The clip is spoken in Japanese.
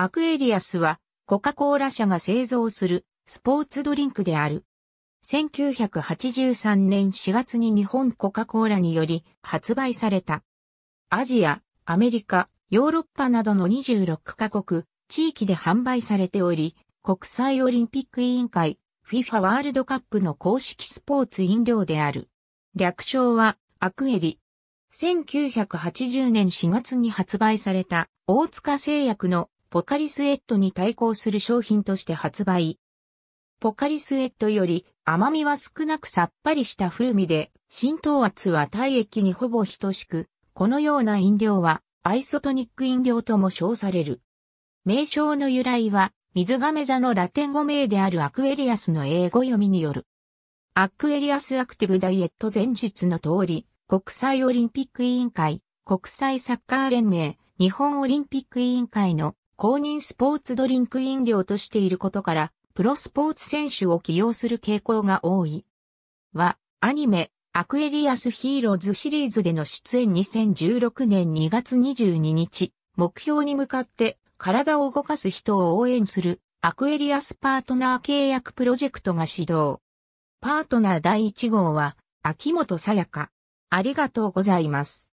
アクエリアスはコカ・コーラ社が製造するスポーツドリンクである。1983年4月に日本コカ・コーラにより発売された。アジア、アメリカ、ヨーロッパなどの26カ国、地域で販売されており、国際オリンピック委員会、FIFA ワールドカップの公式スポーツ飲料である。略称は、アクエリ。1980年4月に発売された大塚製薬のポカリスエットに対抗する商品として発売。ポカリスエットより甘みは少なくさっぱりした風味で浸透圧は体液にほぼ等しく、このような飲料はアイソトニック飲料とも称される。名称の由来は水亀座のラテン語名であるアクエリアスの英語読みによる。アクエリアスアクティブダイエット前述の通り、国際オリンピック委員会、国際サッカー連盟、日本オリンピック委員会の公認スポーツドリンク飲料としていることから、プロスポーツ選手を起用する傾向が多い。は、アニメ、アクエリアスヒーローズシリーズでの出演2016年2月22日、目標に向かって体を動かす人を応援するアクエリアスパートナー契約プロジェクトが始動。パートナー第1号は、秋元さやか。ありがとうございます。